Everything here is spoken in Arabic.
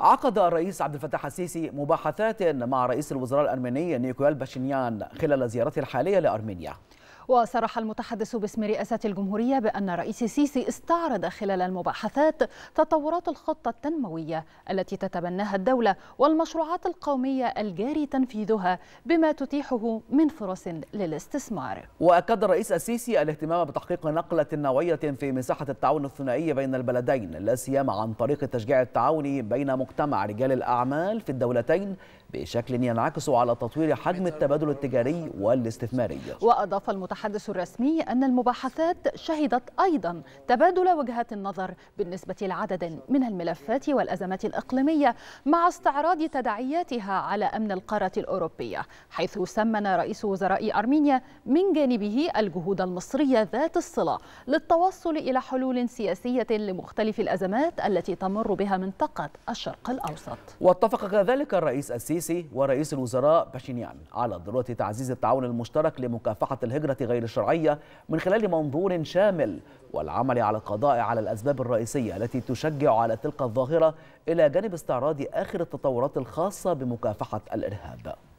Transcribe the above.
عقد الرئيس عبد الفتاح السيسي مباحثات مع رئيس الوزراء الأرميني نيكويل باشينيان خلال زيارته الحالية لأرمينيا وصرح المتحدث باسم رئاسة الجمهورية بأن الرئيس السيسي استعرض خلال المباحثات تطورات الخطة التنموية التي تتبناها الدولة والمشروعات القومية الجاري تنفيذها بما تتيحه من فرص للاستثمار وأكد الرئيس السيسي الاهتمام بتحقيق نقلة نوعية في مساحة التعاون الثنائي بين البلدين لا سيما عن طريق التشجيع التعاوني بين مجتمع رجال الأعمال في الدولتين بشكل ينعكس على تطوير حجم التبادل التجاري والاستثماري وأضاف المتحدث المتحدث الرسمي أن المباحثات شهدت أيضا تبادل وجهات النظر بالنسبة لعدد من الملفات والأزمات الإقليمية مع استعراض تداعياتها على أمن القارة الأوروبية حيث سمن رئيس وزراء أرمينيا من جانبه الجهود المصرية ذات الصلة للتوصل إلى حلول سياسية لمختلف الأزمات التي تمر بها منطقة الشرق الأوسط واتفق كذلك الرئيس السيسي ورئيس الوزراء باشينيان على ضرورة تعزيز التعاون المشترك لمكافحة الهجرة غير الشرعية من خلال منظور شامل والعمل على القضاء على الأسباب الرئيسية التي تشجع على تلك الظاهرة إلى جانب استعراض آخر التطورات الخاصة بمكافحة الإرهاب